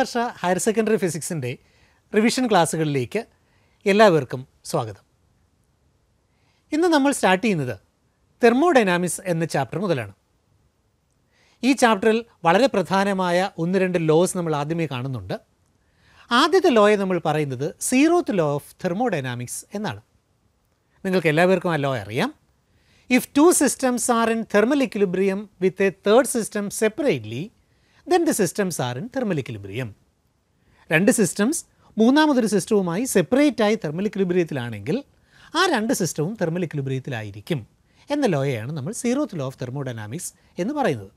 വർഷ higher secondary ഫിസിക്സിൻ്റെ revision ക്ലാസ്സുകളിലേക്ക് എല്ലാവർക്കും സ്വാഗതം ഇന്ന് നമ്മൾ സ്റ്റാർട്ട് ചെയ്യുന്നത് തെർമോഡൈനാമിക്സ് എന്ന ചാപ്റ്റർ മുതലാണ് ഈ ചാപ്റ്ററിൽ വളരെ പ്രധാനമായ ഒന്ന് രണ്ട് ലോസ് നമ്മൾ ആദ്യമേ കാണുന്നുണ്ട് ആദ്യത്തെ ലോയെ നമ്മൾ പറയുന്നത് സീറോത്ത് ലോ ഓഫ് തെർമോഡൈനാമിക്സ് എന്നാണ് നിങ്ങൾക്ക് എല്ലാവർക്കും ആ ലോ അറിയാം if two systems are in thermal equilibrium with a third system separately then the systems are in thermal equilibrium. രണ്ട് സിസ്റ്റംസ് മൂന്നാമതൊരു സിസ്റ്റവുമായി സെപ്പറേറ്റായി തെർമൽ ഇക്വിലിബ്രിയത്തിലാണെങ്കിൽ ആ രണ്ട് സിസ്റ്റവും തെർമൽ ഇക്വിലിബ്രിയത്തിലായിരിക്കും എന്ന ലോയയാണ് നമ്മൾ സീറോത്ത് ലോ ഓഫ് തെർമോഡൈനാമിക്സ് എന്ന് പറയുന്നത്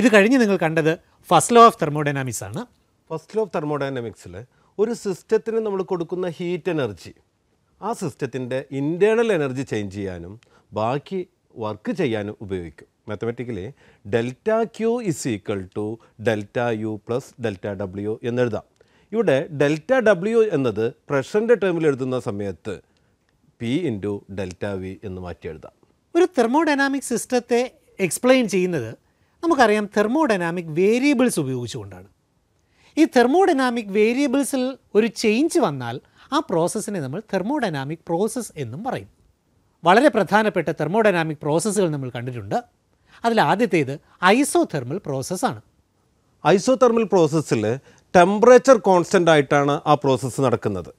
ഇത് കഴിഞ്ഞ് നിങ്ങൾ കണ്ടത് ഫസ്റ്റ് ലോ ഓഫ് തെർമോഡൈനാമിക്സ് ആണ് ഫസ്റ്റ് ലോ ഓഫ് തെർമോഡൈനാമിക്സിൽ ഒരു സിസ്റ്റത്തിന് നമ്മൾ കൊടുക്കുന്ന ഹീറ്റ് എനർജി ആ സിസ്റ്റത്തിൻ്റെ ഇൻറ്റേർണൽ എനർജി ചേഞ്ച് ചെയ്യാനും ബാക്കി വർക്ക് ചെയ്യാനും ഉപയോഗിക്കും mathematically delta Q is equal to delta U plus delta W എന്നെഴുതാം ഇവിടെ ഡെൽറ്റ ഡബ്ല്യു എന്നത് പ്രഷറിൻ്റെ ടേമിൽ എഴുതുന്ന സമയത്ത് പി ഇൻറ്റു ഡെൽറ്റ വി എന്ന് മാറ്റി എഴുതാം ഒരു തെർമോഡൈനാമിക് സിസ്റ്റത്തെ എക്സ്പ്ലെയിൻ ചെയ്യുന്നത് നമുക്കറിയാം തെർമോഡൈനാമിക് വേരിയബിൾസ് ഉപയോഗിച്ചുകൊണ്ടാണ് ഈ തെർമോഡൈനാമിക് വേരിയബിൾസിൽ ഒരു ചേഞ്ച് വന്നാൽ ആ പ്രോസസ്സിനെ നമ്മൾ തെർമോഡൈനാമിക് പ്രോസസ്സ് എന്നും പറയും വളരെ പ്രധാനപ്പെട്ട തെർമോഡൈനാമിക് പ്രോസസ്സുകൾ നമ്മൾ കണ്ടിട്ടുണ്ട് അതിൽ ആദ്യത്തേത് ഐസോതെർമൽ പ്രോസസ്സാണ് ഐസോതെർമൽ പ്രോസസ്സിൽ ടെമ്പറേച്ചർ കോൺസ്റ്റൻ്റ് ആയിട്ടാണ് ആ പ്രോസസ്സ് നടക്കുന്നത്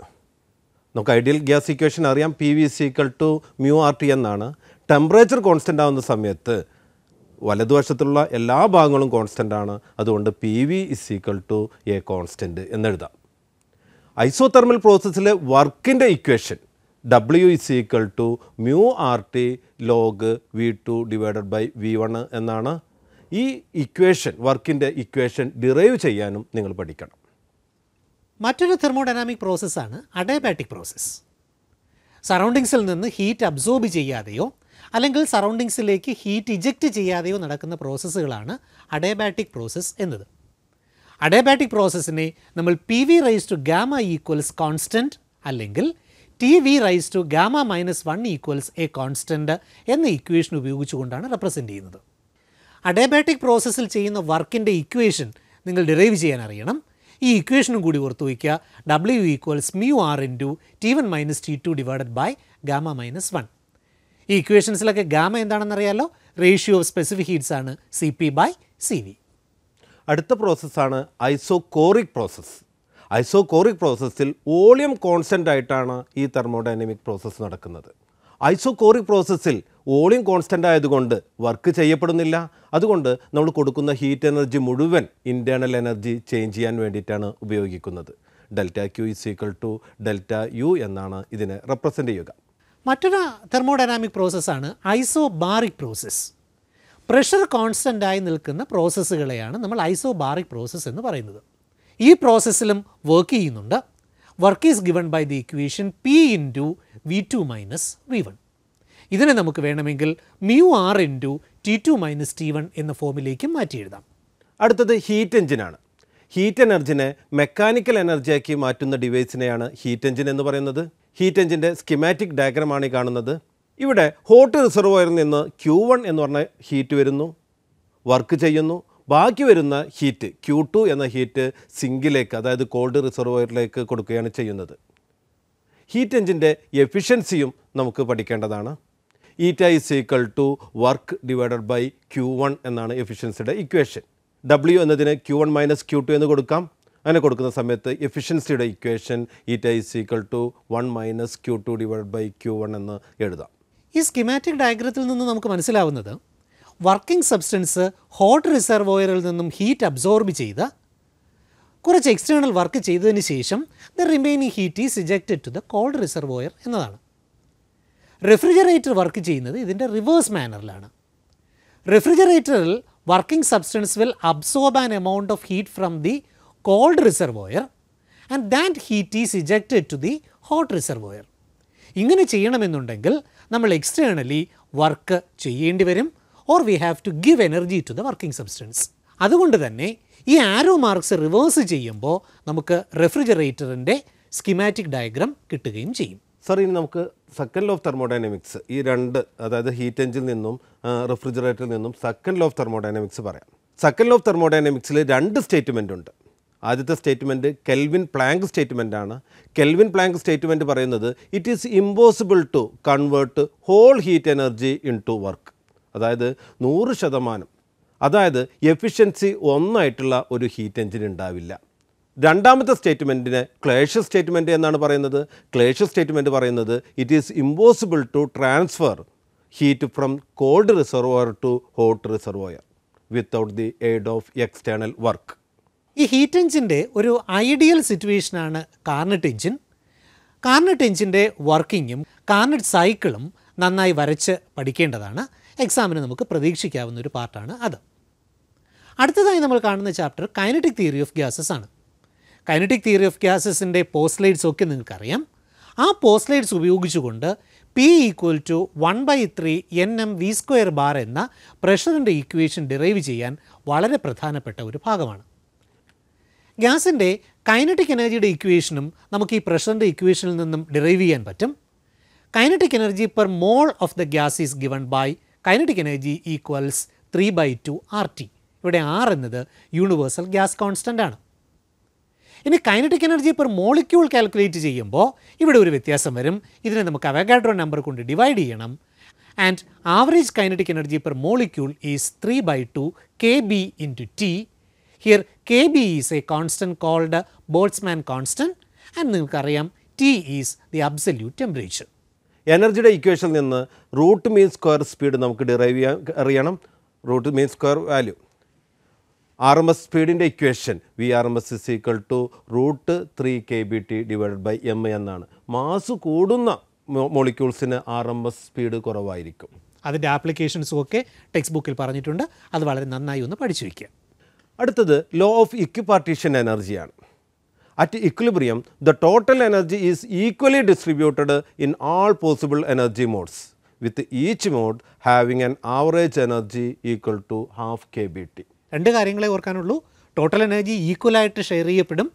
നമുക്ക് ഐഡിയൽ ഗ്യാസ് ഇക്വേഷൻ അറിയാം പി വി സീക്കൾ ടു മ്യൂ ആർ ടി എന്നാണ് ടെമ്പറേച്ചർ കോൺസ്റ്റൻ്റ് ആവുന്ന സമയത്ത് വലതുവശത്തുള്ള എല്ലാ ഭാഗങ്ങളും കോൺസ്റ്റൻ്റ് ആണ് അതുകൊണ്ട് P V is equal to a constant എന്നെഴുതാം ഐസോതെർമൽ പ്രോസസ്സിലെ വർക്കിൻ്റെ equation W is equal to mu R T log V two divided by V one എന്നാണ് ഈ ഇക്വേഷൻ വർക്കിൻ്റെ ഇക്വേഷൻ ഡിറൈവ് ചെയ്യാനും നിങ്ങൾ പഠിക്കണം മറ്റൊരു തെർമോഡൈനാമിക് പ്രോസസ്സാണ് അഡയബാറ്റിക് പ്രോസസ്സ് സറൗണ്ടിങ്സിൽ നിന്ന് ഹീറ്റ് അബ്സോർബ് ചെയ്യാതെയോ അല്ലെങ്കിൽ സറൗണ്ടിങ്സിലേക്ക് ഹീറ്റ് ഇജക്റ്റ് ചെയ്യാതെയോ നടക്കുന്ന പ്രോസസ്സുകളാണ് അഡയബാറ്റിക് പ്രോസസ്സ് എന്നത് അഡയബാറ്റിക് പ്രോസസ്സിനെ നമ്മൾ P V raise to gamma equals constant അല്ലെങ്കിൽ T V raise to gamma minus one equals a constant എന്ന ഇക്വേഷൻ ഉപയോഗിച്ചുകൊണ്ടാണ് റെപ്രസെൻ്റ് ചെയ്യുന്നത് അഡയബാറ്റിക് പ്രോസസ്സിൽ ചെയ്യുന്ന വർക്കിൻ്റെ ഇക്വേഷൻ നിങ്ങൾ ഡിറൈവ് ചെയ്യാൻ അറിയണം ഈ ഇക്വേഷനും കൂടി ഓർത്ത് വയ്ക്കുക W equals mu R two T one minus T two divided by gamma minus one ഈ ഇക്വേഷൻസിലൊക്കെ ഗാമ എന്താണെന്നറിയാലോ റേഷ്യോ ഓഫ് സ്പെസിഫിക് ഹീറ്റ്സ് ആണ് C P by C V അടുത്ത പ്രോസസ്സാണ് ഐസോകോറിക് പ്രോസസ്സ് ഐസോകോറിക് പ്രോസസ്സിൽ വോളിയം കോൺസ്റ്റൻ്റ് ആയിട്ടാണ് ഈ തെർമോഡൈനമിക് പ്രോസസ്സ് നടക്കുന്നത് ഐസോകോറിക് പ്രോസസ്സിൽ വോളിയം കോൺസ്റ്റൻ്റ് ആയതുകൊണ്ട് വർക്ക് ചെയ്യപ്പെടുന്നില്ല അതുകൊണ്ട് നമ്മൾ കൊടുക്കുന്ന ഹീറ്റ് എനർജി മുഴുവൻ ഇൻറ്റേർണൽ എനർജി ചേഞ്ച് ചെയ്യാൻ വേണ്ടിയിട്ടാണ് ഉപയോഗിക്കുന്നത് delta Q is equal to delta U എന്നാണ് ഇതിനെ റെപ്രസെൻ്റ് ചെയ്യുക മറ്റൊരു തെർമോഡൈനാമിക് പ്രോസസ്സാണ് ഐസോബാറിക് പ്രോസസ്സ് പ്രഷർ കോൺസ്റ്റൻ്റായി നിൽക്കുന്ന പ്രോസസ്സുകളെയാണ് നമ്മൾ ഐസോബാറിക് പ്രോസസ്സ് എന്ന് പറയുന്നത് ഈ പ്രോസസ്സിലും വർക്ക് ചെയ്യുന്നുണ്ട് work is given by the equation P into V two minus V one ഇതിനെ നമുക്ക് വേണമെങ്കിൽ mu R into T two minus T one എന്ന ഫോമിലേക്ക് മാറ്റി എഴുതാം അടുത്തത് ഹീറ്റ് എഞ്ചിനാണ് ഹീറ്റ് എനർജിനെ മെക്കാനിക്കൽ എനർജിയാക്കി മാറ്റുന്ന ഡിവൈസിനെയാണ് ഹീറ്റ് എഞ്ചിൻ എന്ന് പറയുന്നത് ഹീറ്റ് എഞ്ചിൻ്റെ സ്കിമാറ്റിക് ഡയഗ്രമാണ് ഈ കാണുന്നത് ഇവിടെ ഹോട്ട് റിസർവോയറിൽ നിന്ന് ക്യൂ വൺ എന്ന് പറഞ്ഞ ഹീറ്റ് വരുന്നു വർക്ക് ചെയ്യുന്നു ബാക്കി വരുന്ന ഹീറ്റ് ക്യൂ ടു എന്ന ഹീറ്റ് സിങ്കിലേക്ക് അതായത് കോൾഡ് റിസർവോയറിലേക്ക് കൊടുക്കുകയാണ് ചെയ്യുന്നത് ഹീറ്റ് എഞ്ചിൻ്റെ എഫിഷ്യൻസിയും നമുക്ക് പഠിക്കേണ്ടതാണ് eta is equal to work divided by Q one എന്നാണ് എഫിഷ്യൻസിയുടെ ഇക്വേഷൻ ഡബ്ല്യു എന്നതിന് Q one minus Q two എന്ന് കൊടുക്കാം അങ്ങനെ കൊടുക്കുന്ന സമയത്ത് എഫിഷ്യൻസിയുടെ equation eta is equal to one minus Q two divide by Q one എന്ന് എഴുതാം ഈ സ്കിമാറ്റിക് ഡയഗ്രത്തിൽ നിന്ന് നമുക്ക് മനസ്സിലാവുന്നത് വർക്കിംഗ് സബ്സ്റ്റൻസ് ഹോട്ട് റിസർവോയറിൽ നിന്നും ഹീറ്റ് അബ്സോർബ് ചെയ്ത് കുറച്ച് എക്സ്റ്റേണൽ വർക്ക് ചെയ്തതിന് ശേഷം the remaining heat is ejected to the cold reservoir എന്നതാണ് റെഫ്രിജറേറ്റർ വർക്ക് ചെയ്യുന്നത് ഇതിൻ്റെ റിവേഴ്സ് മാനറിലാണ് റെഫ്രിജറേറ്ററിൽ working substance will absorb an amount of heat from the cold reservoir and that heat is ejected to the hot reservoir ഇങ്ങനെ ചെയ്യണമെന്നുണ്ടെങ്കിൽ നമ്മൾ externally work ചെയ്യേണ്ടി വരും or we have to give energy to the working substance അതുകൊണ്ട് തന്നെ ഈ ആരോ marks reverse ചെയ്യുമ്പോൾ നമുക്ക് റെഫ്രിജറേറ്ററിൻ്റെ സ്കിമാറ്റിക് ഡയഗ്രാം കിട്ടുകയും ചെയ്യും സാർ ഇനി നമുക്ക് സെക്കൻഡ് ലോ ഓഫ് തെർമോഡൈനമിക്സ് ഈ രണ്ട് അതായത് ഹീറ്റ് എഞ്ചിൽ നിന്നും റെഫ്രിജറേറ്ററിൽ നിന്നും സെക്കൻഡ് ലോ ഓഫ് തെർമോഡൈനമിക്സ് പറയാം സെക്കൻഡ് ലോ ഓഫ് തെർമോഡൈനമിക്സിൽ രണ്ട് സ്റ്റേറ്റ്മെൻ്റ് ഉണ്ട് ആദ്യത്തെ സ്റ്റേറ്റ്മെൻറ്റ് കെൽവിൻ പ്ലാങ്ക് സ്റ്റേറ്റ്മെൻ്റ് ആണ് കെൽവിൻ പ്ലാങ്ക് സ്റ്റേറ്റ്മെൻറ്റ് പറയുന്നത് it is impossible to convert whole heat energy into work അതായത് നൂറ് ശതമാനം അതായത് എഫിഷ്യൻസി ഒന്നായിട്ടുള്ള ഒരു ഹീറ്റ് എഞ്ചിൻ ഉണ്ടാവില്ല രണ്ടാമത്തെ സ്റ്റേറ്റ്മെൻറ്റിന് ക്ലേഷ് സ്റ്റേറ്റ്മെൻറ്റ് എന്നാണ് പറയുന്നത് ക്ലേഷ് സ്റ്റേറ്റ്മെൻറ്റ് പറയുന്നത് it is impossible to transfer heat from cold reservoir to hot reservoir without the aid of external work ഈ ഹീറ്റ് എഞ്ചിൻ്റെ ഒരു ഐഡിയൽ സിറ്റുവേഷനാണ് കാർണറ്റ് എഞ്ചിൻ കാർണറ്റ് എഞ്ചിൻ്റെ വർക്കിങ്ങും കാർണറ്റ് സൈക്കിളും നന്നായി വരച്ച് പഠിക്കേണ്ടതാണ് എക്സാമിന് നമുക്ക് പ്രതീക്ഷിക്കാവുന്ന ഒരു പാർട്ടാണ് അത് അടുത്തതായി നമ്മൾ കാണുന്ന chapter kinetic theory of gases ആണ് കൈനറ്റിക് തിയറി ഓഫ് ഗ്യാസസിൻ്റെ പോസ്റ്റ്ലൈറ്റ്സ് ഒക്കെ നിങ്ങൾക്കറിയാം ആ പോസ്റ്റ്ലൈറ്റ്സ് ഉപയോഗിച്ചുകൊണ്ട് P equal to one by three N M V square bar എന്ന പ്രഷറിൻ്റെ ഈക്വേഷൻ ഡിറൈവ് ചെയ്യാൻ വളരെ പ്രധാനപ്പെട്ട ഒരു ഭാഗമാണ് ഗ്യാസിൻ്റെ കൈനറ്റിക് എനർജിയുടെ ഇക്വേഷനും നമുക്ക് ഈ പ്രഷറിൻ്റെ ഇക്വേഷനിൽ നിന്നും ഡിറൈവ് ചെയ്യാൻ പറ്റും kinetic energy per mole of the gas is given by kinetic energy equals three by two R T ഇവിടെ ആർ എന്നത് യൂണിവേഴ്സൽ ഗ്യാസ് കോൺസ്റ്റൻ്റ് ആണ് ഇനി kinetic energy per molecule calculate ചെയ്യുമ്പോൾ ഇവിടെ ഒരു വ്യത്യാസം വരും ഇതിനെ നമുക്ക് അവഗാഡ്രോ നമ്പർ കൊണ്ട് ഡിവൈഡ് ചെയ്യണം and average kinetic energy per molecule is three by two K B into T here K B is a constant called Boltzmann constant and നിങ്ങൾക്കറിയാം T is the absolute temperature എനർജിയുടെ ഇക്വേഷനിൽ നിന്ന് root mean square speed നമുക്ക് derive ചെയ്യാൻ അറിയണം root mean square value R M S സ്പീഡിൻ്റെ equation V R M S is equal to root three K B T divided by M എന്നാണ് mass കൂടുന്ന മോളിക്യൂൾസിന് ആർ എം എസ് സ്പീഡ് കുറവായിരിക്കും അതിൻ്റെ ആപ്ലിക്കേഷൻസും ഒക്കെ ടെക്സ്റ്റ് ബുക്കിൽ പറഞ്ഞിട്ടുണ്ട് അത് വളരെ നന്നായി ഒന്ന് പഠിച്ചു വയ്ക്കുക അടുത്തത് ലോ ഓഫ് ഇക്വിപാർട്ടീഷൻ എനർജിയാണ് the total energy is equally distributed in all possible energy modes with each mode having an average energy equal to half K B T രണ്ട് കാര്യങ്ങളെ ഓർക്കാനുള്ളൂ ടോട്ടൽ എനർജി ഈക്വലായിട്ട് ഷെയർ ചെയ്യപ്പെടും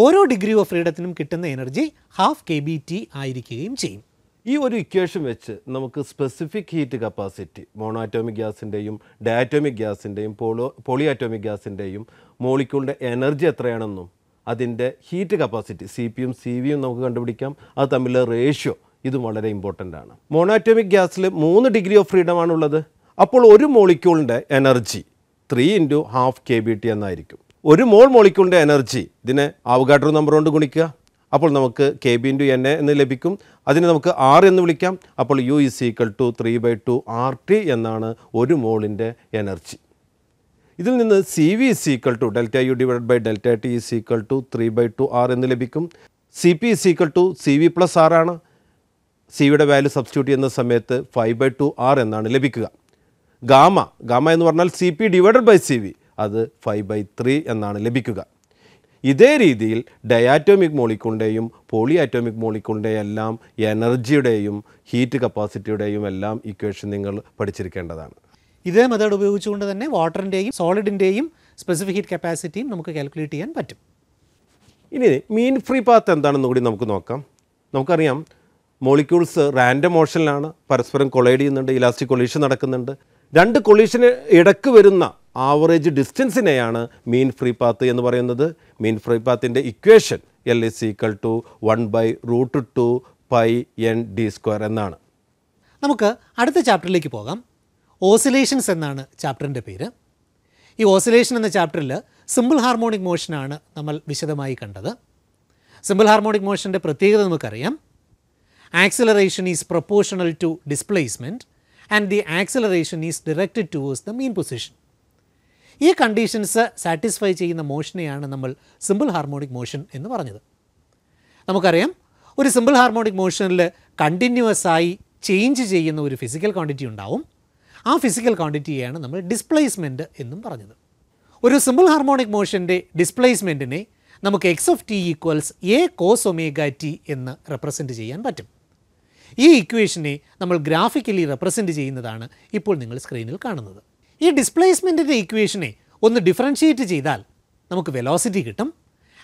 ഓരോ ഡിഗ്രി ഓഫ് ഫ്രീഡത്തിനും കിട്ടുന്ന energy half K B T ആയിരിക്കുകയും ചെയ്യും ഈ ഒരു ഇക്വേഷൻ വെച്ച് നമുക്ക് സ്പെസിഫിക് ഹീറ്റ് കപ്പാസിറ്റി മോണോറ്റോമിക് ഗ്യാസിൻ്റെയും ഡയറ്റോമിക് ഗ്യാസിൻ്റെയും പോളോ പോളിയാറ്റോമിക് ഗ്യാസിൻ്റെയും മോളിക്യൂളിൻ്റെ എനർജി എത്രയാണെന്നും അതിൻ്റെ ഹീറ്റ് കപ്പാസിറ്റി സി പിയും സി വിയും നമുക്ക് കണ്ടുപിടിക്കാം അത് തമ്മിലുള്ള റേഷ്യോ ഇതും വളരെ ഇമ്പോർട്ടൻ്റ് ആണ് മോണാറ്റോമിക് ഗ്യാസിൽ മൂന്ന് ഡിഗ്രി ഓഫ് ഫ്രീഡം ആണുള്ളത് അപ്പോൾ ഒരു മോളിക്യൂളിൻ്റെ energy three into half K B T എന്നായിരിക്കും ഒരു മോൾ മോളിക്യൂളിൻ്റെ എനർജി ഇതിനെ അവഗാഡ്രോ നമ്പർ കൊണ്ട് ഗുണിക്കുക അപ്പോൾ നമുക്ക് K B into N A എന്ന് ലഭിക്കും അതിനെ നമുക്ക് ആർ എന്ന് വിളിക്കാം അപ്പോൾ U is equal to three by two R T എന്നാണ് ഒരു മോളിൻ്റെ എനർജി ഇതിൽ നിന്ന് C V is equal to delta U divide by delta T is equal to three by two R എന്ന് ലഭിക്കും C P is equal to C V plus R ആണ് C വിയുടെ value substitute ചെയ്യുന്ന സമയത്ത് five by two R എന്നാണ് ലഭിക്കുക gamma gamma എന്ന് പറഞ്ഞാൽ C P divided by C V അത് ഫൈവ് ബൈ ത്രീ എന്നാണ് ലഭിക്കുക ഇതേ രീതിയിൽ ഡയാറ്റോമിക് മോളിക്കൂളിൻ്റെയും ആറ്റോമിക് മോളിക്കൂളിൻ്റെയും എല്ലാം എനർജിയുടെയും ഹീറ്റ് കപ്പാസിറ്റിയുടെയും എല്ലാം ഇക്വേഷൻ നിങ്ങൾ പഠിച്ചിരിക്കേണ്ടതാണ് ഇതേ മെത്തേഡ് ഉപയോഗിച്ചുകൊണ്ട് തന്നെ വാട്ടറിൻ്റെയും സോളിഡിൻ്റെയും സ്പെസിഫിക് ഹീറ്റ് കപ്പാസിറ്റിയും നമുക്ക് കാൽക്കുലേറ്റ് ചെയ്യാൻ പറ്റും ഇനി മീൻ ഫ്രീ പാത്ത് എന്താണെന്ന് കൂടി നമുക്ക് നോക്കാം നമുക്കറിയാം മോളിക്യൂൾസ് റാൻഡം മോഷനിലാണ് പരസ്പരം കൊളൈഡ് ചെയ്യുന്നുണ്ട് ഇലാസ്റ്റിക് കൊളീഷൻ നടക്കുന്നുണ്ട് രണ്ട് കൊളീഷന് ഇടക്ക് വരുന്ന ആവറേജ് ഡിസ്റ്റൻസിനെയാണ് മീൻ ഫ്രീ പാത്ത് എന്ന് പറയുന്നത് മീൻ ഫ്രീ പാത്തിൻ്റെ equation L is equal to one by root two pi N D square എന്നാണ് നമുക്ക് അടുത്ത ചാപ്റ്ററിലേക്ക് പോകാം ഓസിലേഷൻസ് എന്നാണ് ചാപ്റ്ററിൻ്റെ പേര് ഈ ഓസിലേഷൻ എന്ന ചാപ്റ്ററിൽ സിമ്പിൾ ഹാർമോണിക് മോഷനാണ് നമ്മൾ വിശദമായി കണ്ടത് സിമ്പിൾ ഹാർമോണിക് മോഷൻ്റെ പ്രത്യേകത നമുക്കറിയാം acceleration is proportional to displacement and the acceleration is directed towards the mean position ഈ കണ്ടീഷൻസ് സാറ്റിസ്ഫൈ ചെയ്യുന്ന മോഷനെയാണ് നമ്മൾ സിമ്പിൾ ഹാർമോണിക് മോഷൻ എന്ന് പറഞ്ഞത് നമുക്കറിയാം ഒരു സിമ്പിൾ ഹാർമോണിക് മോഷനിൽ കണ്ടിന്യൂസ് ആയി ചേഞ്ച് ചെയ്യുന്ന ഒരു ഫിസിക്കൽ ക്വാണ്ടിറ്റി ഉണ്ടാവും ആ ഫിസിക്കൽ ക്വാണ്ടിറ്റിയെയാണ് നമ്മൾ ഡിസ്പ്ലേസ്മെൻറ്റ് എന്നും പറഞ്ഞത് ഒരു സിമ്പിൾ ഹാർമോണിക് മോഷൻ്റെ ഡിസ്പ്ലേസ്മെൻറ്റിനെ നമുക്ക് X of T equals A cos omega T എന്ന് റെപ്രസെൻറ്റ് ചെയ്യാൻ പറ്റും ഈ ഇക്വേഷനെ നമ്മൾ ഗ്രാഫിക്കലി റെപ്രസെൻറ്റ് ചെയ്യുന്നതാണ് ഇപ്പോൾ നിങ്ങൾ സ്ക്രീനിൽ കാണുന്നത് ഈ ഡിസ്പ്ലേസ്മെൻറ്റിൻ്റെ ഇക്വേഷനെ ഒന്ന് ഡിഫറൻഷിയേറ്റ് ചെയ്താൽ നമുക്ക് വെലോസിറ്റി കിട്ടും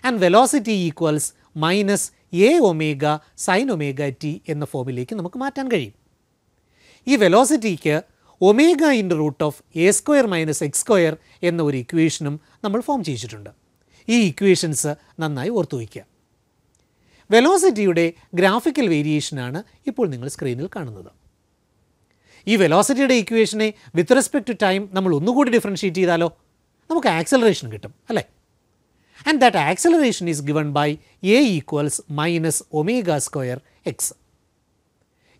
and velocity equals minus A omega sine omega T എന്ന ഫോമിലേക്ക് നമുക്ക് മാറ്റാൻ കഴിയും ഈ വെലോസിറ്റിക്ക് ഒമേഗ ഇൻ്റെ root of A square minus X square എന്ന ഒരു ഇക്വേഷനും നമ്മൾ ഫോം ചെയ്തിട്ടുണ്ട് ഈ ഇക്വേഷൻസ് നന്നായി ഓർത്തു വയ്ക്കുക വെലോസിറ്റിയുടെ ഗ്രാഫിക്കൽ വേരിയേഷനാണ് ഇപ്പോൾ നിങ്ങൾ സ്ക്രീനിൽ കാണുന്നത് ഈ വെലോസിറ്റിയുടെ ഇക്വേഷനെ വിത്ത് റെസ്പെക്ട് ടു ടൈം നമ്മൾ ഒന്നുകൂടി ഡിഫറൻഷ്യേറ്റ് ചെയ്താലോ നമുക്ക് ആക്സലറേഷൻ കിട്ടും അല്ലേ and that acceleration is given by A equals minus omega square X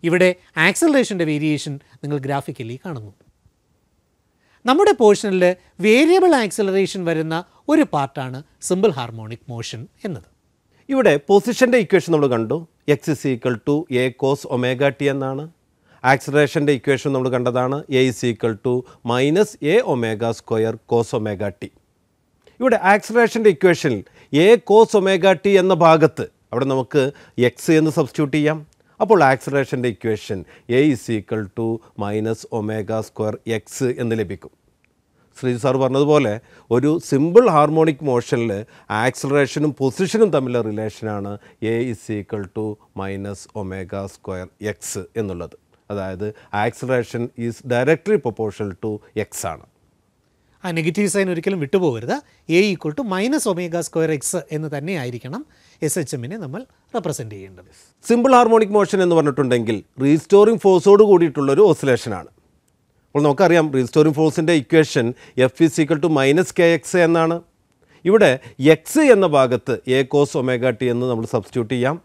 ഇവിടെ ആക്സലറേഷൻ്റെ വേരിയേഷൻ നിങ്ങൾ ഗ്രാഫിക്കലി കാണുന്നു നമ്മുടെ പോർഷനിൽ വേരിയബിൾ ആക്സലറേഷൻ വരുന്ന ഒരു പാർട്ടാണ് സിമ്പിൾ ഹാർമോണിക് മോഷൻ എന്നത് ഇവിടെ പൊസിഷൻ്റെ ഇക്വേഷൻ നമ്മൾ കണ്ടു X is equal to A cos omega T എന്നാണ് ആക്സലറേഷൻ്റെ ഇക്വേഷൻ നമ്മൾ കണ്ടതാണ് A is equal to minus A omega square cos omega T ഇവിടെ ആക്സലറേഷൻ്റെ ഇക്വേഷനിൽ എ കോസ് ഒമേഗ ടി എന്ന ഭാഗത്ത് അവിടെ നമുക്ക് എക്സ് എന്ന് സബ്സ്റ്റിറ്റ്യൂട്ട് ചെയ്യാം അപ്പോൾ ആക്സലേഷൻ്റെ equation A is equal to minus omega square X എന്ന് ലഭിക്കും ശ്രീജു സാർ പറഞ്ഞതുപോലെ ഒരു സിമ്പിൾ ഹാർമോണിക് മോഷനിൽ ആക്സലറേഷനും പൊസിഷനും തമ്മിലുള്ള റിലേഷനാണ് A is equal to minus omega square X എന്നുള്ളത് അതായത് acceleration is directly proportional to X ആണ് ആ നെഗറ്റീവ് സൈൻ ഒരിക്കലും വിട്ടുപോകരുത് A equal to minus omega square X എന്ന് തന്നെയായിരിക്കണം എസ് എച്ച് എമ്മിനെ നമ്മൾ റെപ്രസെൻ്റ് ചെയ്യേണ്ടത് സിമ്പിൾ ഹാർമോണിക് മോഷൻ എന്ന് പറഞ്ഞിട്ടുണ്ടെങ്കിൽ റീസ്റ്റോറിംഗ് ഫോഴ്സോട് കൂടിയിട്ടുള്ളൊരു ഒരു ഓസിലേഷനാണ് അപ്പോൾ നമുക്കറിയാം റീസ്റ്റോറിംഗ് ഫോഴ്സിൻ്റെ equation F is equal to minus K X എന്നാണ് ഇവിടെ എക്സ് എന്ന ഭാഗത്ത് എ കോസ് ഒമേഗ ടി എന്ന് നമ്മൾ സബ്സ്റ്റിറ്റ്യൂട്ട് ചെയ്യാം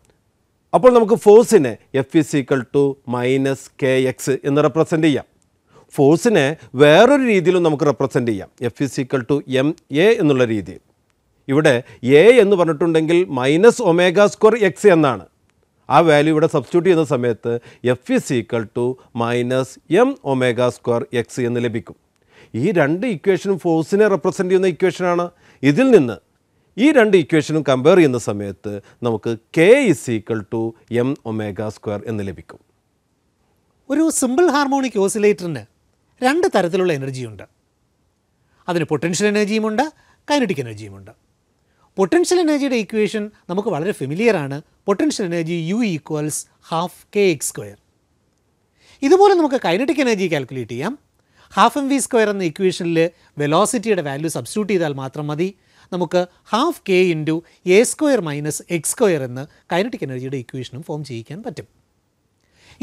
അപ്പോൾ നമുക്ക് ഫോഴ്സിനെ F is equal to minus K X എന്ന് റെപ്രസെൻ്റ് ചെയ്യാം ഫോഴ്സിനെ വേറൊരു രീതിയിലും നമുക്ക് റെപ്രസെൻ്റ് ചെയ്യാം F is equal to M A എന്നുള്ള രീതിയിൽ ഇവിടെ എ എന്ന് പറഞ്ഞിട്ടുണ്ടെങ്കിൽ മൈനസ് ഒമേഗ സ്ക്വയർ എക്സ് എന്നാണ് ആ വാല്യൂ ഇവിടെ സബ്സ്റ്റിറ്റ്യൂട്ട് ചെയ്യുന്ന സമയത്ത് F is equal to minus M omega square X എന്ന് ലഭിക്കും ഈ രണ്ട് ഇക്വേഷനും ഫോഴ്സിനെ റെപ്രസെൻ്റ് ചെയ്യുന്ന ഇക്വേഷനാണ് ഇതിൽ നിന്ന് ഈ രണ്ട് ഇക്വേഷനും കമ്പയർ ചെയ്യുന്ന സമയത്ത് നമുക്ക് K is equal to M omega square എന്ന് ലഭിക്കും ഒരു സിമ്പിൾ ഹാർമോണിക് ഓസിലേറ്ററിന് രണ്ട് തരത്തിലുള്ള എനർജിയുണ്ട് അതിന് പൊട്ടൻഷ്യൽ എനർജിയുമുണ്ട് കൈനറ്റിക് എനർജിയുമുണ്ട് പൊട്ടൻഷ്യൽ എനർജിയുടെ ഇക്വേഷൻ നമുക്ക് വളരെ ഫെമിലിയർ ആണ് potential energy U equals half K X square ഇതുപോലെ നമുക്ക് കൈനറ്റിക് എനർജി കാൽക്കുലേറ്റ് ചെയ്യാം ഹാഫ് എം വി സ്ക്വയർ എന്ന ഇക്വേഷനിൽ വെലോസിറ്റിയുടെ വാല്യൂ സബ്സ്റ്റിറ്റ്യൂട്ട് ചെയ്താൽ മാത്രം മതി നമുക്ക് half K into A square minus X square എന്ന് കൈനറ്റിക് എനർജിയുടെ ഇക്വേഷനും ഫോം ചെയ്യിക്കാൻ പറ്റും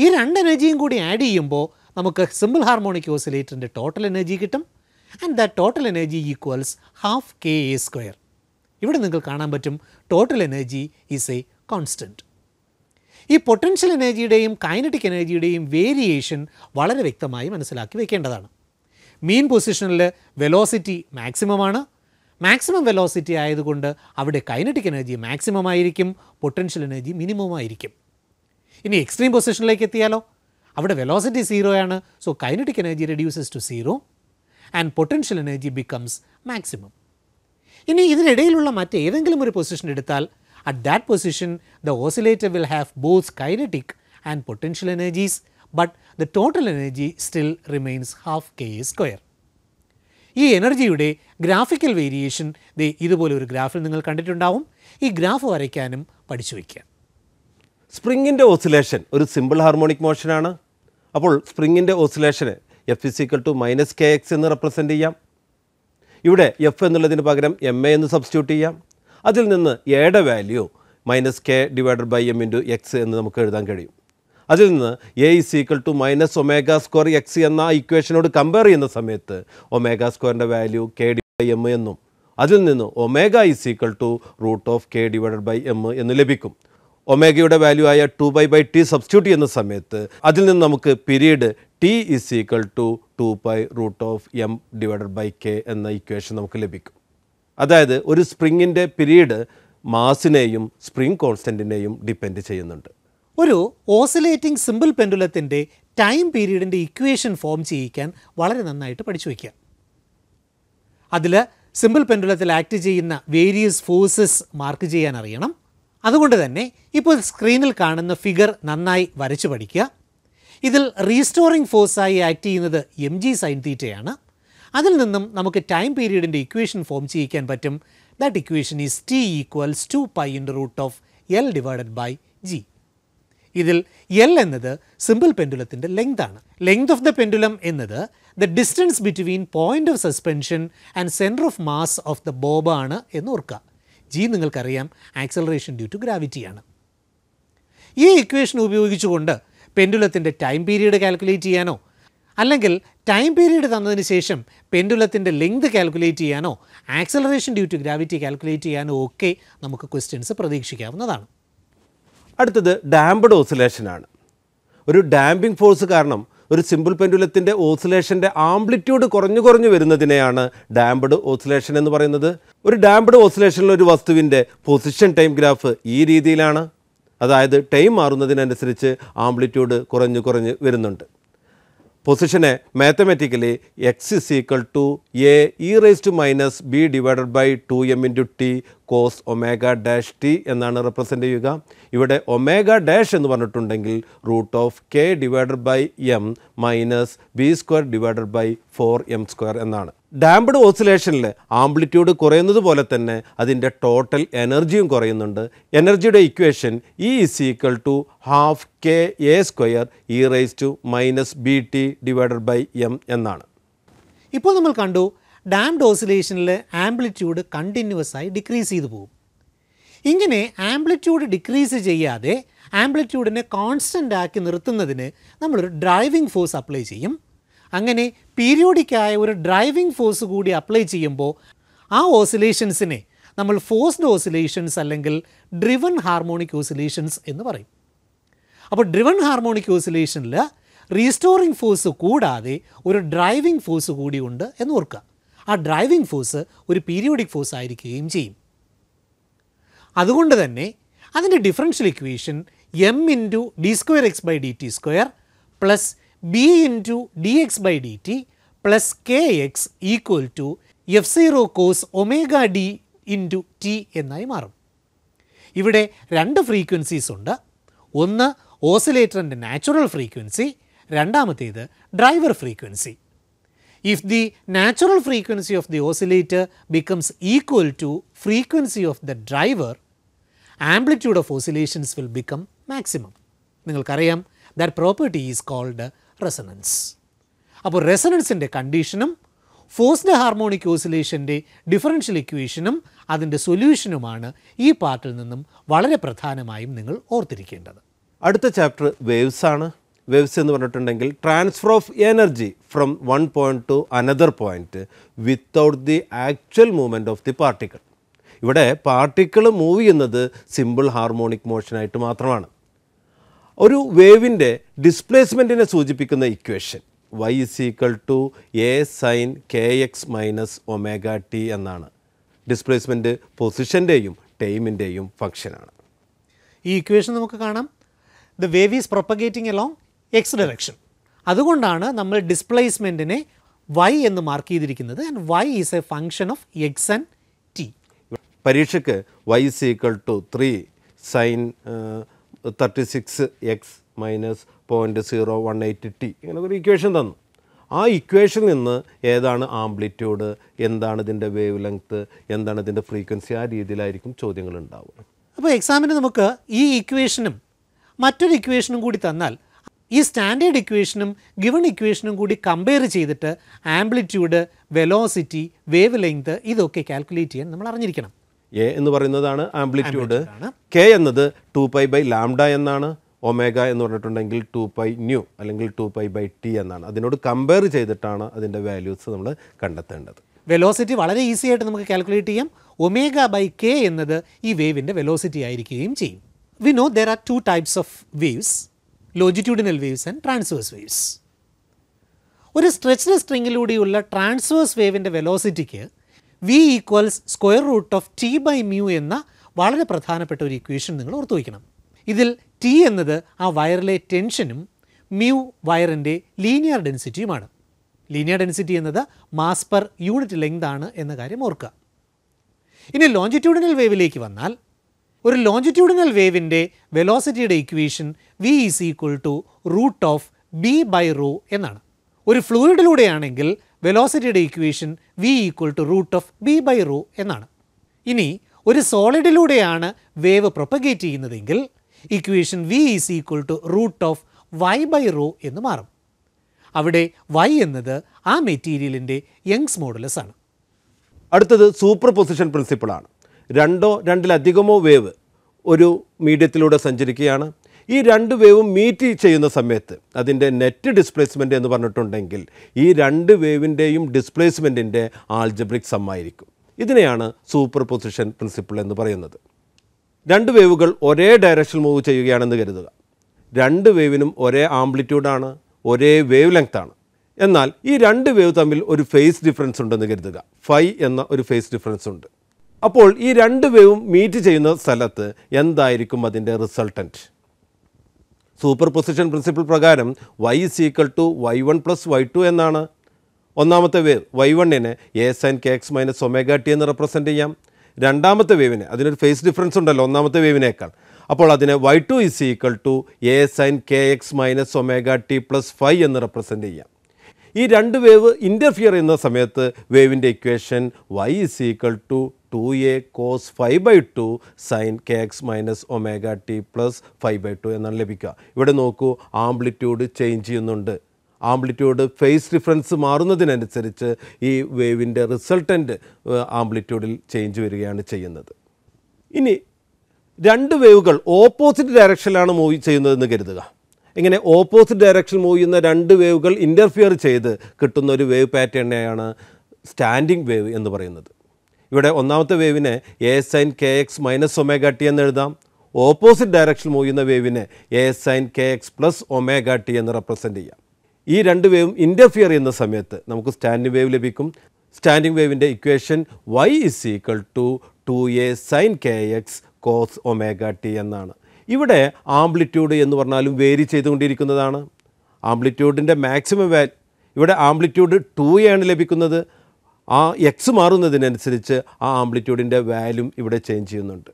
ഈ രണ്ട് എനർജിയും കൂടി ആഡ് ചെയ്യുമ്പോൾ നമുക്ക് സിമ്പിൾ ഹാർമോണിക് ഓസിലേറ്ററിൻ്റെ ടോട്ടൽ എനർജി കിട്ടും and the total energy equals half K A square ഇവിടെ നിങ്ങൾക്ക് കാണാൻ പറ്റും total energy is a constant ഈ പൊട്ടൻഷ്യൽ എനർജിയുടെയും കൈനറ്റിക് എനർജിയുടെയും വേരിയേഷൻ വളരെ വ്യക്തമായി മനസ്സിലാക്കി വെക്കേണ്ടതാണ് മീൻ പൊസിഷനിൽ വെലോസിറ്റി മാക്സിമമാണ് മാക്സിമം വെലോസിറ്റി ആയതുകൊണ്ട് അവിടെ കൈനറ്റിക് എനർജി മാക്സിമം ആയിരിക്കും പൊട്ടൻഷ്യൽ എനർജി മിനിമം ആയിരിക്കും ഇനി എക്സ്ട്രീം പൊസിഷനിലേക്ക് എത്തിയാലോ അവിടെ വെലോസിറ്റി സീറോ ആണ് so kinetic energy reduces to zero and potential energy becomes maximum ഇനി ഇതിനിടയിലുള്ള മറ്റേതെങ്കിലും ഒരു പൊസിഷൻ എടുത്താൽ at that position the oscillator will have both kinetic and potential energies but the total energy still remains half K A square ഈ എനർജിയുടെ graphical variation ദേ ഇതുപോലെ ഒരു ഗ്രാഫിൽ നിങ്ങൾ കണ്ടിട്ടുണ്ടാവും ഈ ഗ്രാഫ് വരയ്ക്കാനും പഠിച്ചു വയ്ക്കുക സ്പ്രിങ്ങിൻ്റെ ഓസിലേഷൻ ഒരു സിമ്പിൾ ഹാർമോണിക് മോഷനാണ് അപ്പോൾ സ്പ്രിങ്ങിൻ്റെ ഓസിലേഷന് F is to minus K X എന്ന് റെപ്രസെൻ്റ് ചെയ്യാം ഇവിടെ എഫ് എന്നുള്ളതിന് പകരം എം എ എന്ന് സബ്സ്റ്റിറ്റ്യൂട്ട് ചെയ്യാം അതിൽ നിന്ന് എയുടെ value minus K divide by M into X എന്ന് നമുക്ക് എഴുതാൻ കഴിയും അതിൽ നിന്ന് A is equal to minus omega square X എന്ന ഇക്വേഷനോട് കമ്പയർ ചെയ്യുന്ന സമയത്ത് ഒമേഗ സ്ക്വയറിൻ്റെ value K divide by M എന്നും അതിൽ നിന്ന് omega is equal to root of K divide by M എന്ന് ലഭിക്കും ഒമേഗയുടെ വാല്യൂ ആയ two pi by T substitute ചെയ്യുന്ന സമയത്ത് അതിൽ നിന്ന് നമുക്ക് period T is equal to two pi root of M divided by K എന്ന ഇക്വേഷൻ നമുക്ക് ലഭിക്കും അതായത് ഒരു സ്പ്രിങ്ങിൻ്റെ പിരീഡ് മാസിനെയും സ്പ്രിങ് കോൺസ്റ്റൻറ്റിനെയും ഡിപ്പെൻഡ് ചെയ്യുന്നുണ്ട് ഒരു ഓസിലേറ്റിംഗ് സിമ്പിൾ പെൻഡുലത്തിൻ്റെ ടൈം പീരീഡിൻ്റെ ഇക്വേഷൻ ഫോം ചെയ്യിക്കാൻ വളരെ നന്നായിട്ട് പഠിച്ചു വയ്ക്കുക അതിൽ സിമ്പിൾ പെൻഡുലത്തിൽ ആക്ട് ചെയ്യുന്ന വേരിയസ് ഫോഴ്സസ് മാർക്ക് ചെയ്യാൻ അറിയണം അതുകൊണ്ട് തന്നെ ഇപ്പോൾ സ്ക്രീനിൽ കാണുന്ന ഫിഗർ നന്നായി വരച്ചു പഠിക്കുക ഇതിൽ റീസ്റ്റോറിംഗ് ഫോഴ്സായി ആക്ട് ചെയ്യുന്നത് എം ജി സൈൻ തീറ്റയാണ് അതിൽ നിന്നും നമുക്ക് ടൈം പീരീഡിൻ്റെ ഇക്വേഷൻ ഫോം ചെയ്യിക്കാൻ പറ്റും that equation is T equals two pi in root of L divided by G ഇതിൽ എൽ എന്നത് സിമ്പിൾ പെൻഡുലത്തിൻ്റെ ലെങ്ത് ആണ് ലെങ്ത് ഓഫ് ദ പെൻഡുലം എന്നത് the distance between point of suspension and centre of mass of the ബോബാണ് ആണ് എന്ന് ഓർക്കുക G നിങ്ങൾക്കറിയാം ആക്സലറേഷൻ ഡ്യൂ ടു ഗ്രാവിറ്റിയാണ് ഈ ഇക്വേഷൻ ഉപയോഗിച്ചുകൊണ്ട് പെൻഡുലത്തിൻ്റെ ടൈം പീരീഡ് കാൽക്കുലേറ്റ് ചെയ്യാനോ അല്ലെങ്കിൽ ടൈം പീരീഡ് തന്നതിന് ശേഷം പെൻഡുലത്തിൻ്റെ ലെങ്ത് കാൽക്കുലേറ്റ് ചെയ്യാനോ acceleration due to gravity calculate ചെയ്യാനോ ഒക്കെ നമുക്ക് ക്വസ്റ്റ്യൻസ് പ്രതീക്ഷിക്കാവുന്നതാണ് അടുത്തത് ഡാംപ്ഡ് ഓസിലേഷനാണ് ഒരു ഡാമ്പിംഗ് ഫോഴ്സ് കാരണം ഒരു സിമ്പിൾ പെൻഡുലത്തിൻ്റെ ഓസിലേഷൻ്റെ ആംപ്ലിറ്റ്യൂഡ് കുറഞ്ഞു കുറഞ്ഞു വരുന്നതിനെയാണ് ഡാംപ്ഡ് ഓസിലേഷൻ എന്ന് പറയുന്നത് ഒരു ഡാംപ്ഡ് ഓസിലേഷനിൽ ഒരു വസ്തുവിൻ്റെ പൊസിഷൻ ടൈം ഗ്രാഫ് ഈ രീതിയിലാണ് അതായത് ടൈം മാറുന്നതിനനുസരിച്ച് ആംപ്ലിറ്റ്യൂഡ് കുറഞ്ഞു കുറഞ്ഞു വരുന്നുണ്ട് പൊസിഷനെ mathematically X is equal to A E raise to minus B divided by two M into T cos omega dash T എന്നാണ് റെപ്രസെൻ്റ് ചെയ്യുക ഇവിടെ ഒമേഗ ഡാഷ് എന്ന് പറഞ്ഞിട്ടുണ്ടെങ്കിൽ root of K divided by M minus B square divided by four M square എന്നാണ് damped ഓസിലേഷനിൽ amplitude കുറയുന്നത് പോലെ തന്നെ അതിൻ്റെ ടോട്ടൽ എനർജിയും കുറയുന്നുണ്ട് എനർജിയുടെ equation E is equal to half K A square E rice to minus B T divided by M എന്നാണ് ഇപ്പോൾ നമ്മൾ കണ്ടു ഡാംഡ് ഓസിലേഷനിൽ ആംപ്ലിറ്റ്യൂഡ് കണ്ടിന്യൂസ് ആയി ഡിക്രീസ് ചെയ്തു പോകും ഇങ്ങനെ ആംപ്ലിറ്റ്യൂഡ് ഡിക്രീസ് ചെയ്യാതെ ആംപ്ലിറ്റ്യൂഡിനെ കോൺസ്റ്റൻ്റ് ആക്കി നിർത്തുന്നതിന് നമ്മളൊരു ഡ്രൈവിംഗ് ഫോഴ്സ് അപ്ലൈ ചെയ്യും അങ്ങനെ പീരിയോഡിക്കായ ഒരു ഡ്രൈവിംഗ് ഫോഴ്സ് കൂടി അപ്ലൈ ചെയ്യുമ്പോൾ ആ ഓസിലേഷൻസിനെ നമ്മൾ ഫോഴ്സ്ഡ് ഓസിലേഷൻസ് അല്ലെങ്കിൽ ഡ്രിവൺ ഹാർമോണിക് ഓസിലേഷൻസ് എന്ന് പറയും അപ്പോൾ ഡ്രിവൺ ഹാർമോണിക് ഓസിലേഷനിൽ റീസ്റ്റോറിംഗ് ഫോഴ്സ് കൂടാതെ ഒരു ഡ്രൈവിംഗ് ഫോഴ്സ് കൂടിയുണ്ട് എന്ന് ഓർക്കുക ആ ഡ്രൈവിംഗ് ഫോഴ്സ് ഒരു പീരിയോഡിക് ഫോഴ്സ് ആയിരിക്കുകയും ചെയ്യും അതുകൊണ്ട് തന്നെ അതിൻ്റെ differential equation M into D square X by D T square plus B into D X by D T plus K X equal to F zero cos omega D into T എന്നായി മാറും ഇവിടെ രണ്ട് frequencies ഉണ്ട് ഒന്ന് ഓസിലേറ്ററിൻ്റെ natural frequency രണ്ടാമത്തേത് driver frequency if the natural frequency of the oscillator becomes equal to frequency of the driver, amplitude of oscillations will become maximum. നിങ്ങൾക്കറിയാം that property is called resonance അപ്പോൾ റെസണൻസിൻ്റെ കണ്ടീഷനും ഫോഴ്സ്ഡ് ഹാർമോണിക് ഓസിലേഷൻ്റെ differential ഇക്വേഷനും അതിൻ്റെ സൊല്യൂഷനുമാണ് ഈ പാർട്ടിൽ നിന്നും വളരെ പ്രധാനമായും നിങ്ങൾ ഓർത്തിരിക്കേണ്ടത് അടുത്ത ചാപ്റ്റർ വേവ്സ് ആണ് വേവ്സ് എന്ന് പറഞ്ഞിട്ടുണ്ടെങ്കിൽ transfer of energy from one point to another point without the actual movement of the particle ഇവിടെ പാർട്ടിക്കിൾ മൂവ് ചെയ്യുന്നത് സിമ്പിൾ ഹാർമോണിക് മോഷനായിട്ട് മാത്രമാണ് ഒരു വേവിൻ്റെ ഡിസ്പ്ലേസ്മെൻറ്റിനെ സൂചിപ്പിക്കുന്ന equation y is equal to A sine k x minus omega T എന്നാണ് displacement പൊസിഷൻ്റെയും ടൈമിൻ്റെയും ഫങ്ഷനാണ് ഈ ഇക്വേഷൻ നമുക്ക് കാണാം the wave is propagating along x direction അതുകൊണ്ടാണ് നമ്മൾ ഡിസ്പ്ലേസ്മെൻറ്റിനെ വൈ എന്ന് മാർക്ക് ചെയ്തിരിക്കുന്നത് and y is A function of x and t പരീക്ഷയ്ക്ക് y is equal to three sine thirty six x minus point zero one eight t ഇങ്ങനെ ഒരു equation തന്നു ആ ഇക്വേഷനിൽ നിന്ന് ഏതാണ് ആംപ്ലിറ്റ്യൂഡ് എന്താണ് ഇതിൻ്റെ വേവ് ലെങ്ത്ത് എന്താണ് ഇതിൻ്റെ ഫ്രീക്വൻസി ആ രീതിയിലായിരിക്കും ചോദ്യങ്ങൾ ഉണ്ടാവുക അപ്പോൾ എക്സാമിന് നമുക്ക് ഈ ഇക്വേഷനും മറ്റൊരു ഇക്വേഷനും കൂടി തന്നാൽ ഈ സ്റ്റാൻഡേർഡ് ഇക്വേഷനും ഗിവൺ ഇക്വേഷനും കൂടി കമ്പയർ ചെയ്തിട്ട് ആംപ്ലിറ്റ്യൂഡ് വെലോസിറ്റി വേവ് ലെങ്ത് ഇതൊക്കെ കാൽക്കുലേറ്റ് ചെയ്യാൻ നമ്മൾ അറിഞ്ഞിരിക്കണം എ എന്ന് പറയുന്നതാണ് ആംപ്ലിറ്റ്യൂഡ് കെ എന്നത് ടു പൈ ബൈ ലാംഡ എന്നാണ് ഒമേഗ എന്ന് പറഞ്ഞിട്ടുണ്ടെങ്കിൽ ടു പൈ ന്യൂ അല്ലെങ്കിൽ ടു പൈ ബൈ ടി എന്നാണ് അതിനോട് കമ്പയർ ചെയ്തിട്ടാണ് അതിൻ്റെ വാല്യൂസ് നമ്മൾ കണ്ടെത്തേണ്ടത് വെലോസിറ്റി വളരെ ഈസി ആയിട്ട് നമുക്ക് കാൽക്കുലേറ്റ് ചെയ്യാം ഒമേഗ ബൈ കെ എന്നത് ഈ വേവിൻ്റെ വെലോസിറ്റി ആയിരിക്കുകയും ചെയ്യും we know there are two types of waves longitudinal waves and transverse waves ഒരു സ്ട്രെച്ച്ഡ് സ്ട്രിങ്ങിലൂടെയുള്ള ട്രാൻസ്വേഴ്സ് വേവിൻ്റെ വെലോസിറ്റിക്ക് v equals square root of T by mu എന്ന വളരെ പ്രധാനപ്പെട്ട ഒരു ഇക്വേഷൻ നിങ്ങൾ ഓർത്തു വയ്ക്കണം ഇതിൽ ടി എന്നത് ആ വയറിലെ ടെൻഷനും മ്യൂ വയറിൻ്റെ ലീനിയർ ഡെൻസിറ്റിയുമാണ് ലീനിയർ ഡെൻസിറ്റി എന്നത് മാസ് പെർ യൂണിറ്റ് ലെങ്ത് ആണ് എന്ന കാര്യം ഓർക്കുക ഇനി ലോഞ്ചിറ്റ്യൂഡിനൽ വേവിലേക്ക് വന്നാൽ ഒരു ലോഞ്ചിറ്റ്യൂഡിനൽ വേവിൻ്റെ വെലോസിറ്റിയുടെ equation v is equal to root of B by rho എന്നാണ് ഒരു ഫ്ലൂയിഡിലൂടെയാണെങ്കിൽ വെലോസിറ്റിയുടെ equation v equal to root of B by rho എന്നാണ് ഇനി ഒരു സോളിഡിലൂടെയാണ് വേവ് പ്രൊപ്പഗേറ്റ് ചെയ്യുന്നതെങ്കിൽ equation v is equal to root of Y by rho എന്ന് മാറും അവിടെ വൈ എന്നത് ആ മെറ്റീരിയലിൻ്റെ യങ്സ് മോഡലസ് ആണ് അടുത്തത് സൂപ്പർ പൊസിഷൻ പ്രിൻസിപ്പിളാണ് രണ്ടോ രണ്ടിലധികമോ വേവ് ഒരു മീഡിയത്തിലൂടെ സഞ്ചരിക്കുകയാണ് ഈ രണ്ട് വേവും മീറ്റ് ചെയ്യുന്ന സമയത്ത് അതിൻ്റെ നെറ്റ് ഡിസ്പ്ലേസ്മെൻ്റ് എന്ന് പറഞ്ഞിട്ടുണ്ടെങ്കിൽ ഈ രണ്ട് വേവിൻ്റെയും ഡിസ്പ്ലേസ്മെൻറ്റിൻ്റെ ആൾജബ്രിക് സമ്മായിരിക്കും ഇതിനെയാണ് സൂപ്പർ പൊസിഷൻ പ്രിൻസിപ്പിൾ എന്ന് പറയുന്നത് രണ്ട് വേവുകൾ ഒരേ ഡയറക്ഷൻ മൂവ് ചെയ്യുകയാണെന്ന് കരുതുക രണ്ട് വേവിനും ഒരേ ആംപ്ലിറ്റ്യൂഡാണ് ഒരേ വേവ് ആണ് എന്നാൽ ഈ രണ്ട് വേവ് തമ്മിൽ ഒരു ഫേസ് ഡിഫറൻസ് ഉണ്ടെന്ന് കരുതുക ഫൈ എന്ന ഒരു ഫേസ് ഡിഫറൻസ് ഉണ്ട് അപ്പോൾ ഈ രണ്ട് വേവും മീറ്റ് ചെയ്യുന്ന സ്ഥലത്ത് എന്തായിരിക്കും അതിൻ്റെ റിസൾട്ടൻറ്റ് സൂപ്പർ പൊസിഷൻ പ്രിൻസിപ്പിൾ പ്രകാരം y is equal to y one plus y two എന്നാണ് ഒന്നാമത്തെ വേവ് വൈ വണ്ണിന് A and k x minus omega T എന്ന് റെപ്രസെൻറ്റ് ചെയ്യാം രണ്ടാമത്തെ വേവിന് അതിനൊരു ഫേസ് ഡിഫറൻസ് ഉണ്ടല്ലോ ഒന്നാമത്തെ വേവിനേക്കാൾ അപ്പോൾ അതിനെ y two is equal to A and k x minus omega t plus phi എന്ന് റെപ്രസെൻറ്റ് ചെയ്യാം ഈ രണ്ട് വേവ് ഇൻ്റർഫിയർ ചെയ്യുന്ന സമയത്ത് വേവിൻ്റെ equation y is equal to two A cos phi by two sine k x minus omega t plus phi by two എന്നാണ് ലഭിക്കുക ഇവിടെ നോക്കൂ ആംപ്ലിറ്റ്യൂഡ് ചേഞ്ച് ചെയ്യുന്നുണ്ട് ആംപ്ലിറ്റ്യൂഡ് ഫേസ് ഡിഫറൻസ് മാറുന്നതിനനുസരിച്ച് ഈ വേവിൻ്റെ റിസൾട്ടൻ്റ് ആംപ്ലിറ്റ്യൂഡിൽ ചേഞ്ച് വരികയാണ് ചെയ്യുന്നത് ഇനി രണ്ട് വേവുകൾ ഓപ്പോസിറ്റ് ഡയറക്ഷനിലാണ് മൂവ് ചെയ്യുന്നതെന്ന് കരുതുക ഇങ്ങനെ ഓപ്പോസിറ്റ് ഡയറക്ഷൻ മൂവ് ചെയ്യുന്ന രണ്ട് വേവുകൾ ഇൻ്റർഫിയർ ചെയ്ത് കിട്ടുന്ന ഒരു വേവ് പാറ്റേണിനെയാണ് സ്റ്റാൻഡിംഗ് വേവ് എന്ന് പറയുന്നത് ഇവിടെ ഒന്നാമത്തെ വേവിനെ A sine k x minus omega T എന്ന് എഴുതാം ഓപ്പോസിറ്റ് ഡയറക്ഷൻ മൂവ് ചെയ്യുന്ന വേവിനെ A sine k x plus omega T എന്ന് റെപ്രസെൻറ്റ് ചെയ്യാം ഈ രണ്ട് വേവും ഇൻ്റർഫിയർ ചെയ്യുന്ന സമയത്ത് നമുക്ക് സ്റ്റാൻഡിംഗ് വേവ് ലഭിക്കും സ്റ്റാൻഡിംഗ് വേവിൻ്റെ equation y is equal to two A sine k x cos omega T എന്നാണ് ഇവിടെ ആംപ്ലിറ്റ്യൂഡ് എന്ന് പറഞ്ഞാലും വേരി ചെയ്തുകൊണ്ടിരിക്കുന്നതാണ് ആംപ്ലിറ്റ്യൂഡിൻ്റെ മാക്സിമം വാൽ ഇവിടെ ആംപ്ലിറ്റ്യൂഡ് ടൂയാണ് ലഭിക്കുന്നത് ആ എക്സ് മാറുന്നതിനനുസരിച്ച് ആ ആംപ്ലിറ്റ്യൂഡിൻ്റെ വാല്യൂം ഇവിടെ ചേഞ്ച് ചെയ്യുന്നുണ്ട്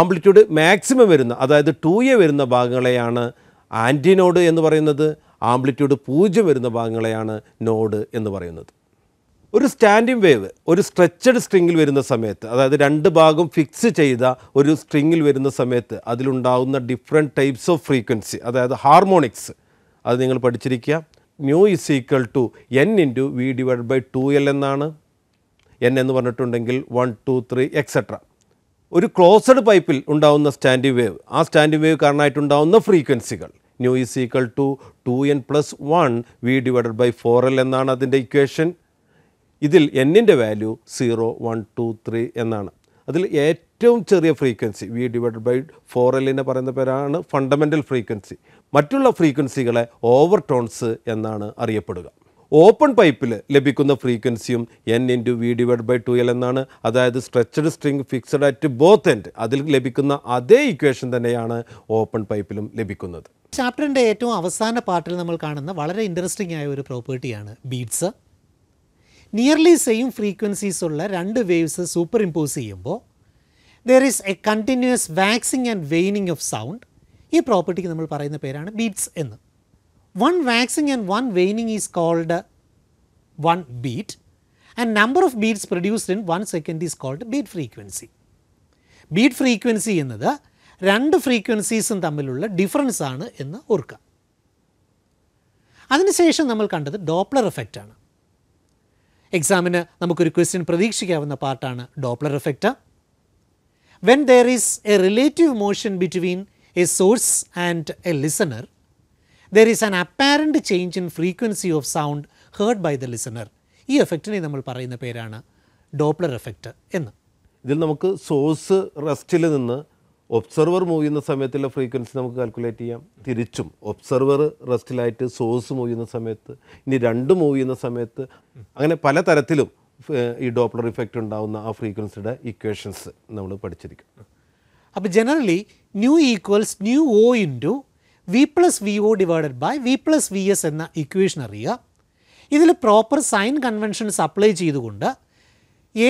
ആംപ്ലിറ്റ്യൂഡ് മാക്സിമം വരുന്ന അതായത് എ വരുന്ന ഭാഗങ്ങളെയാണ് ആൻറ്റിനോഡ് എന്ന് പറയുന്നത് ആംപ്ലിറ്റ്യൂഡ് പൂജ്യം വരുന്ന ഭാഗങ്ങളെയാണ് നോഡ് എന്ന് പറയുന്നത് ഒരു സ്റ്റാൻഡിങ് വേവ് ഒരു സ്ട്രെച്ചഡ് സ്ട്രിങ്ങിൽ വരുന്ന സമയത്ത് അതായത് രണ്ട് ഭാഗം ഫിക്സ് ചെയ്ത ഒരു സ്ട്രിങ്ങിൽ വരുന്ന സമയത്ത് അതിലുണ്ടാകുന്ന ഡിഫറെൻറ്റ് ടൈപ്സ് ഓഫ് ഫ്രീക്വൻസി അതായത് ഹാർമോണിക്സ് അത് നിങ്ങൾ പഠിച്ചിരിക്കുക nu is equal to n into v divide by two l എന്നാണ് എൻ എന്ന് പറഞ്ഞിട്ടുണ്ടെങ്കിൽ വൺ ടു ത്രീ എക്സെട്ര ഒരു ക്ലോസ്ഡ് പൈപ്പിൽ ഉണ്ടാകുന്ന സ്റ്റാൻഡിങ് വേവ് ആ സ്റ്റാൻഡിങ് വേവ് കാരണമായിട്ടുണ്ടാകുന്ന ഫ്രീക്വൻസികൾ nu is equal to two n plus one v divide by four l എന്നാണ് അതിൻ്റെ ഇക്വേഷൻ ഇതിൽ എന്നിൻ്റെ value zero one two three എന്നാണ് അതിൽ ഏറ്റവും ചെറിയ frequency v divide by four എന്ന് പറയുന്ന പേരാണ് ഫണ്ടമെൻ്റൽ ഫ്രീക്വൻസി മറ്റുള്ള ഫ്രീക്വൻസികളെ ഓവർ ടോൺസ് എന്നാണ് അറിയപ്പെടുക ഓപ്പൺ പൈപ്പിൽ ലഭിക്കുന്ന ഫ്രീക്വൻസിയും n into v divide by two l എന്നാണ് അതായത് stretched string fixed at both end അതിൽ ലഭിക്കുന്ന അതേ ഇക്വേഷൻ തന്നെയാണ് ഓപ്പൺ പൈപ്പിലും ലഭിക്കുന്നത് ചാപ്റ്ററിൻ്റെ ഏറ്റവും അവസാന പാർട്ടിൽ നമ്മൾ കാണുന്ന വളരെ ഇൻട്രസ്റ്റിംഗ് ആയ ഒരു പ്രോപ്പർട്ടിയാണ് ബീഡ്സ് നിയർലി സെയിം ഫ്രീക്വൻസീസ് ഉള്ള രണ്ട് വേവ്സ് സൂപ്പർ ഇമ്പോസ് ചെയ്യുമ്പോൾ there is a continuous waxing and waning of sound ഈ പ്രോപ്പർട്ടിക്ക് നമ്മൾ പറയുന്ന പേരാണ് ബീറ്റ്സ് എന്ന് one waxing and one waning is called one beat and number of beats produced in one second is called beat frequency beat frequency എന്നത് രണ്ട് ഫ്രീക്വൻസീസും തമ്മിലുള്ള difference ആണ് എന്ന് ഓർക്കുക അതിനുശേഷം നമ്മൾ കണ്ടത് ഡോപ്ലർ എഫക്റ്റാണ് എക്സാമിന് നമുക്കൊരു ക്വസ്റ്റ്യൻ പ്രതീക്ഷിക്കാവുന്ന പാർട്ടാണ് Doppler effect when there is a relative motion between a source and a listener there is an apparent change in frequency of sound heard by the listener ഈ എഫക്റ്റിനെ നമ്മൾ പറയുന്ന പേരാണ് ഡോപ്ലർ എഫക്റ്റ് എന്ന് ഇതിൽ നമുക്ക് സോഴ്സ് റെസ്റ്റിൽ നിന്ന് ഒബ്സർവർ മൂവ് ചെയ്യുന്ന സമയത്തുള്ള ഫ്രീക്വൻസി നമുക്ക് കാൽക്കുലേറ്റ് ചെയ്യാം തിരിച്ചും ഒബ്സർവർ റെസ്റ്റിലായിട്ട് സോഴ്സ് മൂവ് ചെയ്യുന്ന സമയത്ത് ഇനി രണ്ട് മൂവ് ചെയ്യുന്ന സമയത്ത് അങ്ങനെ പല തരത്തിലും ഈ ഡോപ്ലർ ഇഫക്റ്റ് ഉണ്ടാകുന്ന ആ ഫ്രീക്വൻസിയുടെ ഇക്വേഷൻസ് നമ്മൾ പഠിച്ചിരിക്കും അപ്പോൾ generally nu equals nu o to v plus v o divided by v plus v s എന്ന ഇക്വേഷൻ അറിയുക ഇതിൽ പ്രോപ്പർ സൈൻ കൺവെൻഷൻസ് അപ്ലൈ ചെയ്തുകൊണ്ട്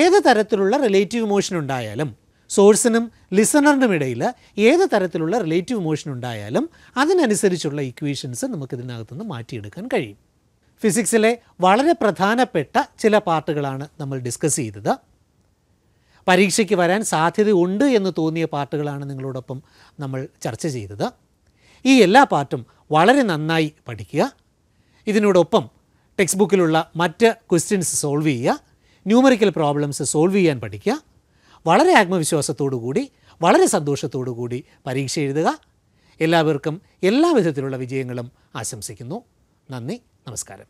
ഏത് തരത്തിലുള്ള റിലേറ്റീവ് മോഷൻ ഉണ്ടായാലും സോഴ്സിനും ലിസണറിനും ഇടയിൽ ഏത് തരത്തിലുള്ള റിലേറ്റീവ് മോഷൻ ഉണ്ടായാലും അതിനനുസരിച്ചുള്ള ഇക്വേഷൻസ് നമുക്ക് ഇതിനകത്തുനിന്ന് മാറ്റിയെടുക്കാൻ കഴിയും ഫിസിക്സിലെ വളരെ പ്രധാനപ്പെട്ട ചില പാർട്ടുകളാണ് നമ്മൾ ഡിസ്കസ് ചെയ്തത് പരീക്ഷയ്ക്ക് വരാൻ സാധ്യതയുണ്ട് എന്ന് തോന്നിയ പാർട്ടുകളാണ് നിങ്ങളോടൊപ്പം നമ്മൾ ചർച്ച ചെയ്തത് ഈ എല്ലാ പാർട്ടും വളരെ നന്നായി പഠിക്കുക ഇതിനോടൊപ്പം ടെക്സ്റ്റ് ബുക്കിലുള്ള മറ്റ് ക്വസ്റ്റ്യൻസ് സോൾവ് ചെയ്യുക ന്യൂമറിക്കൽ പ്രോബ്ലംസ് സോൾവ് ചെയ്യാൻ പഠിക്കുക വളരെ ആത്മവിശ്വാസത്തോടുകൂടി കൂടി വളരെ സന്തോഷത്തോടു കൂടി പരീക്ഷ എഴുതുക എല്ലാവർക്കും എല്ലാ വിധത്തിലുള്ള വിജയങ്ങളും ആശംസിക്കുന്നു നന്ദി നമസ്കാരം